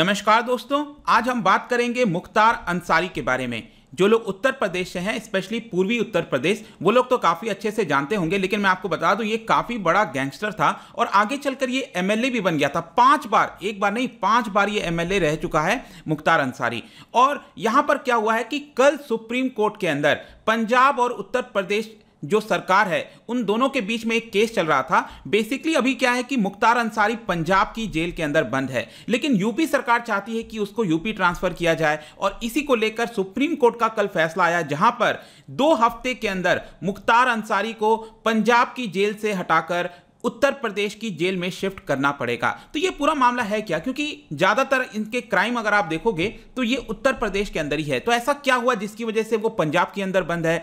नमस्कार दोस्तों आज हम बात करेंगे मुख्तार अंसारी के बारे में जो लोग उत्तर प्रदेश से हैं स्पेशली पूर्वी उत्तर प्रदेश वो लोग तो काफ़ी अच्छे से जानते होंगे लेकिन मैं आपको बता दूं ये काफ़ी बड़ा गैंगस्टर था और आगे चलकर ये एमएलए भी बन गया था पांच बार एक बार नहीं पांच बार ये एमएलए रह चुका है मुख्तार अंसारी और यहाँ पर क्या हुआ है कि कल सुप्रीम कोर्ट के अंदर पंजाब और उत्तर प्रदेश जो सरकार है उन दोनों के बीच में एक केस चल रहा था बेसिकली अभी क्या है कि मुख्तार अंसारी पंजाब की जेल के अंदर बंद है लेकिन यूपी सरकार चाहती है कि उसको यूपी ट्रांसफर किया जाए और इसी को लेकर सुप्रीम कोर्ट का कल फैसला आया जहां पर दो हफ्ते के अंदर मुख्तार अंसारी को पंजाब की जेल से हटाकर उत्तर प्रदेश की जेल में शिफ्ट करना पड़ेगा तो ये पूरा मामला है क्या क्योंकि ज्यादातर इनके क्राइम अगर आप देखोगे तो ये उत्तर प्रदेश के अंदर ही है तो ऐसा क्या हुआ जिसकी वजह से वो पंजाब के अंदर बंद है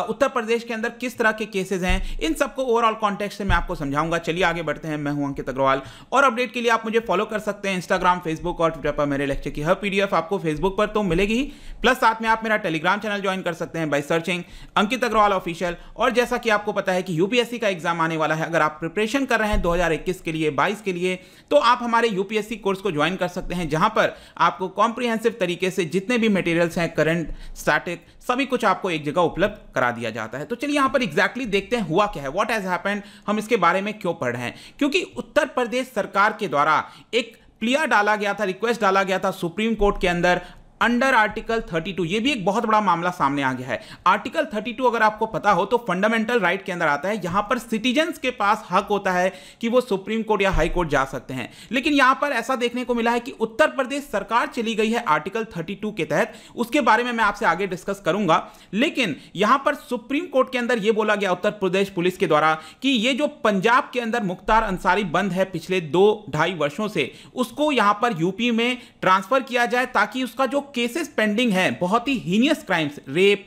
उत्तर प्रदेश के अंदर किस तरह के केसेज हैं इन सबको ओवरऑल कॉन्टेक्ट से मैं आपको समझाऊंगा चलिए आगे बढ़ते हैं मैं हूं अंकित अग्रवाल और अपडेट के लिए आप मुझे फॉलो कर सकते हैं इंस्टाग्राम फेसबुक और ट्विटर पर मेरे लेक्चर की हर पीडीएफ आपको फेसबुक पर तो मिलेगी ही प्लस साथ में आप मेरा टेलीग्राम चैनल ज्वाइन कर सकते हैं by searching Ankit Agrawal official और जैसा कि आपको पता है कि यूपीएससी का एग्जाम आने वाला है अगर आप प्रिपरेशन कर रहे हैं दो के लिए बाईस के लिए तो आप हमारे यूपीएससी कोर्स को ज्वाइन कर सकते हैं जहां पर आपको कॉम्प्रिहेंसिव तरीके से जितने भी मटेरियल्स हैं करंट स्टैटिक सभी कुछ आपको एक जगह उपलब्ध करा दिया जाता है तो चलिए यहां पर एग्जैक्टली देखते हैं हुआ क्या है वॉट हैज़ हैपेंड हम इसके बारे में क्यों पढ़ रहे हैं क्योंकि उत्तर प्रदेश सरकार के द्वारा एक प्लिया डाला गया था रिक्वेस्ट डाला गया था सुप्रीम कोर्ट के अंदर अंडर आर्टिकल 32 ये भी एक बहुत बड़ा मामला सामने आ गया है आर्टिकल 32 अगर आपको पता हो तो फंडामेंटल राइट के अंदर आता है यहां पर सिटीजन्स के पास हक होता है कि वो सुप्रीम कोर्ट या हाई कोर्ट जा सकते हैं लेकिन यहां पर ऐसा देखने को मिला है कि उत्तर प्रदेश सरकार चली गई है आर्टिकल 32 के तहत उसके बारे में मैं आपसे आगे डिस्कस करूंगा लेकिन यहां पर सुप्रीम कोर्ट के अंदर यह बोला गया उत्तर प्रदेश पुलिस के द्वारा कि ये जो पंजाब के अंदर मुख्तार अंसारी बंद है पिछले दो ढाई वर्षों से उसको यहां पर यूपी में ट्रांसफर किया जाए ताकि उसका जो केसेस पेंडिंग हैं बहुत ही हीनियस क्राइम्स रेप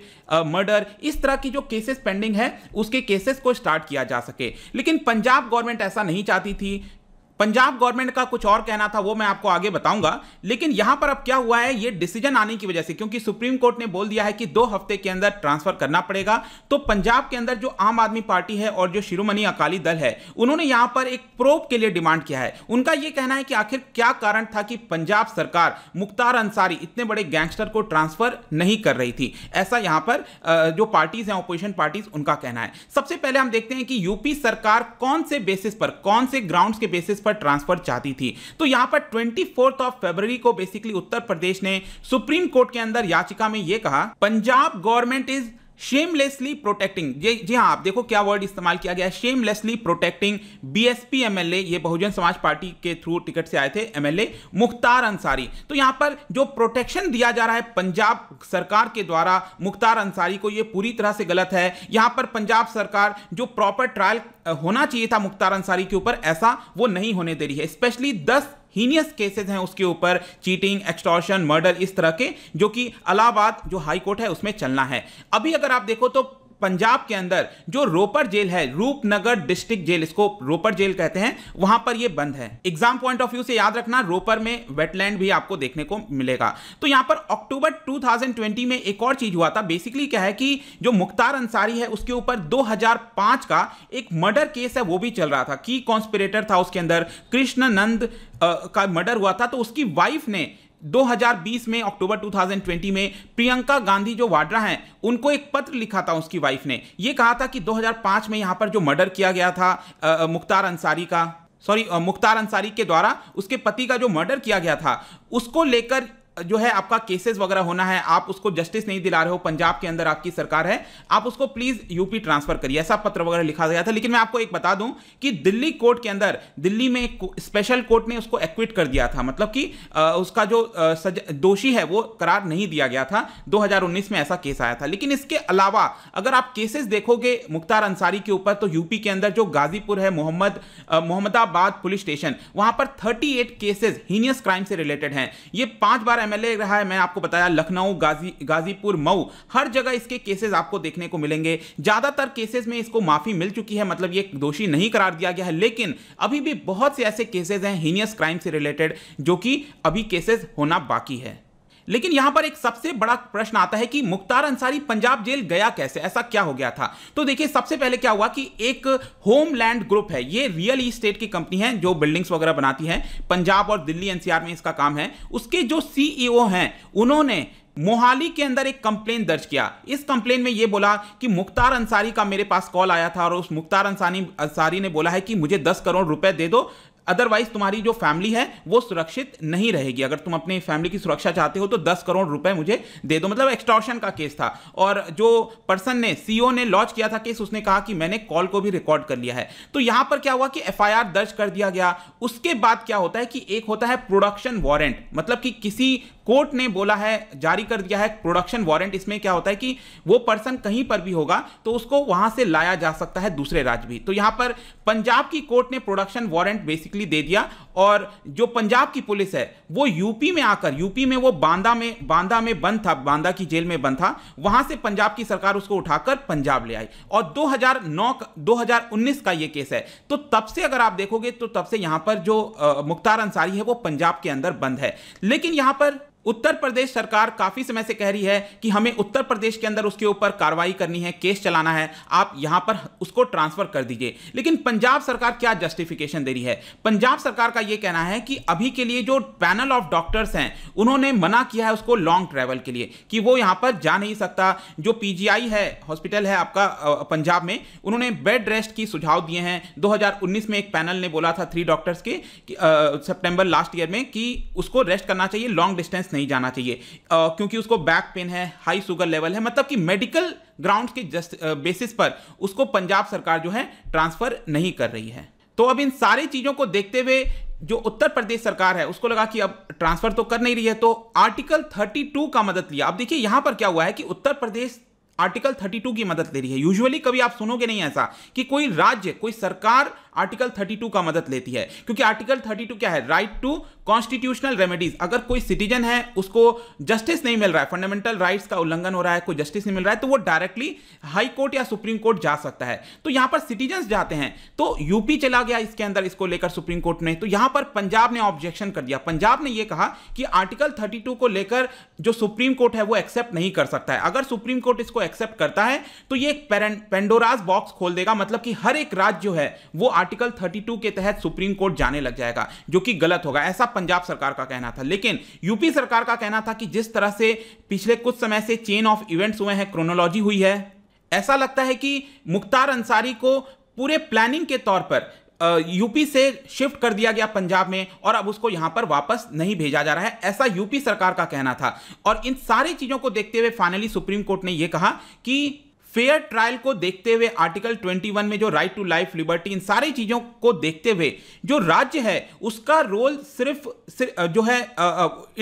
मर्डर इस तरह की जो केसेस पेंडिंग है उसके केसेस को स्टार्ट किया जा सके लेकिन पंजाब गवर्नमेंट ऐसा नहीं चाहती थी पंजाब गवर्नमेंट का कुछ और कहना था वो मैं आपको आगे बताऊंगा लेकिन यहां पर अब क्या हुआ है ये डिसीजन आने की वजह से क्योंकि सुप्रीम कोर्ट ने बोल दिया है कि दो हफ्ते के अंदर ट्रांसफर करना पड़ेगा तो पंजाब के अंदर जो आम आदमी पार्टी है और जो शिरोमणि अकाली दल है उन्होंने यहां पर एक प्रोप के लिए डिमांड किया है उनका यह कहना है कि आखिर क्या कारण था कि पंजाब सरकार मुख्तार अंसारी इतने बड़े गैंगस्टर को ट्रांसफर नहीं कर रही थी ऐसा यहां पर जो पार्टीज हैं ऑपोजिशन पार्टीज उनका कहना है सबसे पहले हम देखते हैं कि यूपी सरकार कौन से बेसिस पर कौन से ग्राउंड के बेसिस पर ट्रांसफर चाहती थी तो यहां पर ट्वेंटी ऑफ फेबर को बेसिकली उत्तर प्रदेश ने सुप्रीम कोर्ट के अंदर याचिका में यह कहा Punjab government is shamelessly protecting जी जी हाँ आप देखो क्या वर्ड इस्तेमाल किया गया है शेमलेसली प्रोटेक्टिंग बीएसपी एमएलए ये बहुजन समाज पार्टी के थ्रू टिकट से आए थे एमएलए मुख्तार अंसारी तो यहाँ पर जो प्रोटेक्शन दिया जा रहा है पंजाब सरकार के द्वारा मुख्तार अंसारी को ये पूरी तरह से गलत है यहाँ पर पंजाब सरकार जो प्रॉपर ट्रायल होना चाहिए था मुख्तार अंसारी के ऊपर ऐसा वो नहीं होने दे रही है स्पेशली दस हीनियस केसेस हैं उसके ऊपर चीटिंग एक्सटॉर्शन मर्डर इस तरह के जो कि अलाहाबाद जो हाई कोर्ट है उसमें चलना है अभी अगर आप देखो तो पंजाब के अंदर जो रोपर जेल है रूपनगर डिस्ट्रिक्ट जेल इसको रोपर जेल कहते हैं वहां पर ये बंद है एग्जाम पॉइंट ऑफ व्यू से याद रखना रोपर में वेटलैंड भी आपको देखने को मिलेगा तो यहां पर अक्टूबर 2020 में एक और चीज हुआ था बेसिकली क्या है कि जो मुख्तार अंसारी है उसके ऊपर 2005 का एक मर्डर केस है वो भी चल रहा था की कॉन्स्पिरेटर था उसके अंदर कृष्ण नंद का मर्डर हुआ था तो उसकी वाइफ ने 2020 में अक्टूबर 2020 में प्रियंका गांधी जो वाड्रा हैं उनको एक पत्र लिखा था उसकी वाइफ ने ये कहा था कि 2005 में यहाँ पर जो मर्डर किया गया था मुख्तार अंसारी का सॉरी मुख्तार अंसारी के द्वारा उसके पति का जो मर्डर किया गया था उसको लेकर जो है आपका केसेस वगैरह होना है आप उसको जस्टिस नहीं दिला रहे हो पंजाब के अंदर आपकी सरकार है आप उसको प्लीज यूपी ट्रांसफर करिए ऐसा पत्र वगैरह लिखा गया था लेकिन मैं आपको एक बता दूं कि दिल्ली कोर्ट के अंदर दिल्ली में स्पेशल कोर्ट ने उसको एक्विट कर दिया था मतलब कि उसका जो दोषी है वो करार नहीं दिया गया था दो में ऐसा केस आया था लेकिन इसके अलावा अगर आप केसेस देखोगे मुख्तार अंसारी के ऊपर तो यूपी के अंदर जो गाजीपुर है मोहम्मद मोहम्मदाबाद पुलिस स्टेशन वहां पर एट केसेस हीनियस क्राइम से रिलेटेड हैं ये पांच बार एमएलए रहा है मैं आपको बताया लखनऊ गाजी गाजीपुर मऊ हर जगह इसके केसेस आपको देखने को मिलेंगे ज़्यादातर केसेस में इसको माफ़ी मिल चुकी है मतलब ये दोषी नहीं करार दिया गया है लेकिन अभी भी बहुत से ऐसे केसेज हैं हीनियस क्राइम से रिलेटेड जो कि अभी केसेज होना बाकी है लेकिन यहां पर एक सबसे बड़ा प्रश्न आता है कि मुख्तार अंसारी पंजाब जेल गया कैसे ऐसा क्या हो गया था तो देखिए सबसे पहले क्या हुआ कि एक होमलैंड ग्रुप है ये रियल इस्टेट की कंपनी है जो बिल्डिंग्स वगैरह बनाती है पंजाब और दिल्ली एनसीआर में इसका काम है उसके जो सीईओ हैं उन्होंने मोहाली के अंदर एक कंप्लेन दर्ज किया इस कंप्लेन में यह बोला कि मुख्तार अंसारी का मेरे पास कॉल आया था और उस मुख्तार अंसारी अंसारी ने बोला है कि मुझे दस करोड़ रुपए दे दो अदरवाइज तुम्हारी जो फैमिली है वो सुरक्षित नहीं रहेगी अगर तुम अपनी फैमिली की सुरक्षा चाहते हो तो दस करोड़ रुपए मुझे दे दो मतलब एक्सटॉर्शन का केस था और जो पर्सन ने सीईओ e ने लॉन्च किया था केस उसने कहा कि मैंने कॉल को भी रिकॉर्ड कर लिया है तो यहां पर क्या हुआ कि एफ दर्ज कर दिया गया उसके बाद क्या होता है कि एक होता है प्रोडक्शन वारंट मतलब कि किसी कोर्ट ने बोला है जारी कर दिया है प्रोडक्शन वारंट इसमें क्या होता है कि वो पर्सन कहीं पर भी होगा तो उसको वहां से लाया जा सकता है दूसरे राज्य भी तो यहां पर पंजाब की कोर्ट ने प्रोडक्शन वारंट बेसिकली बेसिकली दे दिया और जो पंजाब की पुलिस है वो यूपी में आकर यूपी में वो बांदा में बांदा में बंद था बांदा की जेल में बंद था वहां से पंजाब की सरकार उसको उठाकर पंजाब ले आई और 2009 2019 का ये केस है तो तब से अगर आप देखोगे तो तब से यहां पर जो मुख्तार अंसारी है वो पंजाब के अंदर बंद है लेकिन यहां पर उत्तर प्रदेश सरकार काफी समय से कह रही है कि हमें उत्तर प्रदेश के अंदर उसके ऊपर कार्रवाई करनी है केस चलाना है आप यहां पर उसको ट्रांसफर कर दीजिए लेकिन पंजाब सरकार क्या जस्टिफिकेशन दे रही है पंजाब सरकार का यह कहना है कि अभी के लिए जो पैनल ऑफ डॉक्टर्स हैं उन्होंने मना किया है उसको लॉन्ग ट्रैवल के लिए कि वो यहां पर जा नहीं सकता जो पीजीआई है हॉस्पिटल है आपका पंजाब में उन्होंने बेड रेस्ट की सुझाव दिए हैं दो में एक पैनल ने बोला था थ्री डॉक्टर्स के सेप्टेंबर लास्ट ईयर में कि उसको रेस्ट करना चाहिए लॉन्ग डिस्टेंस नहीं जाना चाहिए आ, क्योंकि उसको बैक पेन है हाई शुगर लेवल है मतलब कि मेडिकल ग्राउंड के जस्ट बेसिस पर उसको पंजाब सरकार जो है ट्रांसफर नहीं कर रही है तो अब इन सारी चीज़ों को देखते हुए जो उत्तर प्रदेश सरकार है उसको लगा कि अब ट्रांसफर तो कर नहीं रही है तो आर्टिकल 32 का मदद लिया अब देखिए यहां पर क्या हुआ है कि उत्तर प्रदेश आर्टिकल 32 की मदद ले रही है यूजुअली कभी आप सुनोगे नहीं ऐसा कि कोई राज्य कोई सरकार आर्टिकल 32 का मदद लेती है क्योंकि आर्टिकल 32 क्या है राइट टू कॉन्स्टिट्यूशनल रेमेडीज अगर कोई सिटीजन है उसको जस्टिस नहीं मिल रहा है फंडामेंटल राइट्स का उल्लंघन हो रहा है कोई जस्टिस नहीं मिल रहा है तो वो डायरेक्टली हाई कोर्ट या सुप्रीम कोर्ट जा सकता है तो यहां पर सिटीजन जाते हैं तो यूपी चला गया इसके अंदर इसको लेकर सुप्रीम कोर्ट ने तो यहां पर पंजाब ने ऑब्जेक्शन कर दिया पंजाब ने यह कहा कि आर्टिकल 32 को लेकर जो सुप्रीम कोर्ट है वो एक्सेप्ट नहीं कर सकता है अगर सुप्रीम कोर्ट इसको एक्सेप्ट करता है तो ये एक पेंडोराज बॉक्स खोल देगा मतलब कि हर एक राज्य जो है वो आर्टिकल 32 के तहत सुप्रीम कोर्ट जाने लग जाएगा जो कि गलत होगा ऐसा पंजाब सरकार का कहना था लेकिन यूपी सरकार का कहना था कि जिस तरह से पिछले कुछ समय से चेन ऑफ इवेंट्स हुए हैं क्रोनोलॉजी हुई है ऐसा लगता है कि मुख्तार अंसारी को पूरे प्लानिंग के तौर पर यूपी से शिफ्ट कर दिया गया पंजाब में और अब उसको यहां पर वापस नहीं भेजा जा रहा है ऐसा यूपी सरकार का कहना था और इन सारी चीजों को देखते हुए फाइनली सुप्रीम कोर्ट ने यह कहा कि फेयर ट्रायल को देखते हुए आर्टिकल 21 में जो राइट टू लाइफ लिबर्टी इन सारी चीजों को देखते हुए जो राज्य है उसका रोल सिर्फ, सिर्फ जो है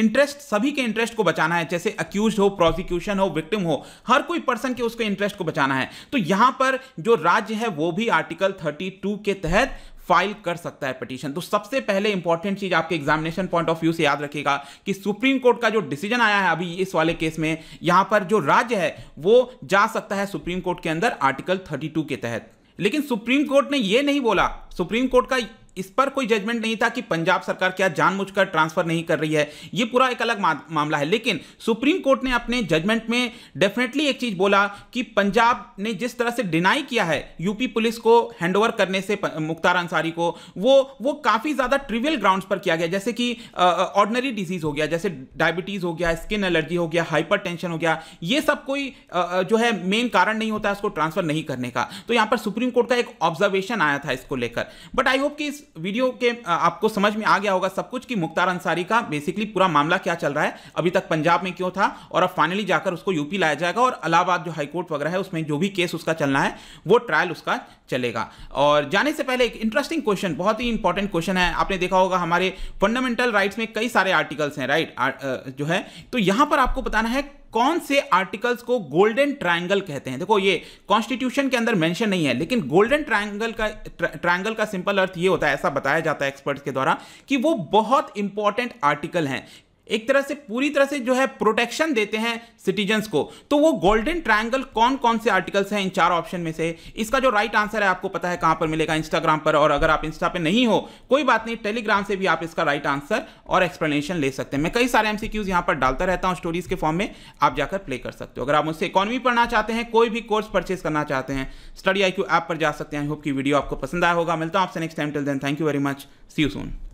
इंटरेस्ट सभी के इंटरेस्ट को बचाना है जैसे अक्यूज हो प्रोसिक्यूशन हो विक्टिम हो हर कोई पर्सन के उसके इंटरेस्ट को बचाना है तो यहां पर जो राज्य है वो भी आर्टिकल 32 के तहत फाइल कर सकता है पिटीशन तो सबसे पहले इंपॉर्टेंट चीज आपके एग्जामिनेशन पॉइंट ऑफ व्यू से याद रखिएगा कि सुप्रीम कोर्ट का जो डिसीजन आया है अभी इस वाले केस में यहां पर जो राज्य है वो जा सकता है सुप्रीम कोर्ट के अंदर आर्टिकल 32 के तहत लेकिन सुप्रीम कोर्ट ने यह नहीं बोला सुप्रीम कोर्ट का इस पर कोई जजमेंट नहीं था कि पंजाब सरकार क्या जानबूझकर ट्रांसफर नहीं कर रही है यह पूरा एक अलग मामला है लेकिन सुप्रीम कोर्ट ने अपने जजमेंट में डेफिनेटली एक चीज बोला कि पंजाब ने जिस तरह से डिनाई किया है यूपी पुलिस को हैंडओवर करने से मुख्तार अंसारी को वो वो काफी ज्यादा ट्रिवियल ग्राउंड्स पर किया गया जैसे कि ऑर्डनरी डिजीज हो गया जैसे डायबिटीज हो गया स्किन एलर्जी हो गया हाइपर हो गया यह सब कोई आ, जो है मेन कारण नहीं होता है उसको ट्रांसफर नहीं करने का तो यहां पर सुप्रीम कोर्ट का एक ऑब्जर्वेशन आया था इसको लेकर बट आई होप कि इस वीडियो के आपको समझ में आ गया होगा सब कुछ कि मुख्तार अंसारी का बेसिकली पूरा मामला क्या चल रहा है अभी तक पंजाब में क्यों था और अब फाइनली जाकर उसको यूपी लाया जाएगा और अलाहाबाद जो हाईकोर्ट वगैरह है उसमें जो भी केस उसका चलना है वो ट्रायल उसका चलेगा और जाने से पहले एक इंटरेस्टिंग क्वेश्चन बहुत ही इंपॉर्टेंट क्वेश्चन है आपने देखा होगा हमारे फंडामेंटल राइट्स में कई सारे आर्टिकल्स हैं राइट जो है तो यहां पर आपको बताना है कौन से आर्टिकल्स को गोल्डन ट्रायंगल कहते हैं देखो ये कॉन्स्टिट्यूशन के अंदर मेंशन नहीं है लेकिन गोल्डन ट्रायंगल का ट्रायंगल का सिंपल अर्थ ये होता है ऐसा बताया जाता है एक्सपर्ट्स के द्वारा कि वो बहुत इंपॉर्टेंट आर्टिकल हैं एक तरह से पूरी तरह से जो है प्रोटेक्शन देते हैं सिटीजन्स को तो वो गोल्डन ट्रायंगल कौन कौन से आर्टिकल्स हैं इन चार ऑप्शन में से इसका जो राइट आंसर है आपको पता है कहां पर मिलेगा इंस्टाग्राम पर और अगर आप इंस्टा पे नहीं हो कोई बात नहीं टेलीग्राम से भी आप इसका राइट आंसर और एक्सप्लेनेशन ले सकते हैं मैं कई सारे एमसीक्यूज यहां पर डालता रहता हूं स्टोरीज के फॉर्म में आप जाकर प्ले कर सकते हो अगर आप मुझसे इकॉनमी पढ़ना चाहते हैं कोई भी कोर्स परचेस करना चाहते हैं स्टडी आई ऐप पर जा सकते हैं आई होप की वीडियो आपको पसंद आया होगा मिलता हूं आपसे next time till then thank you very much see you soon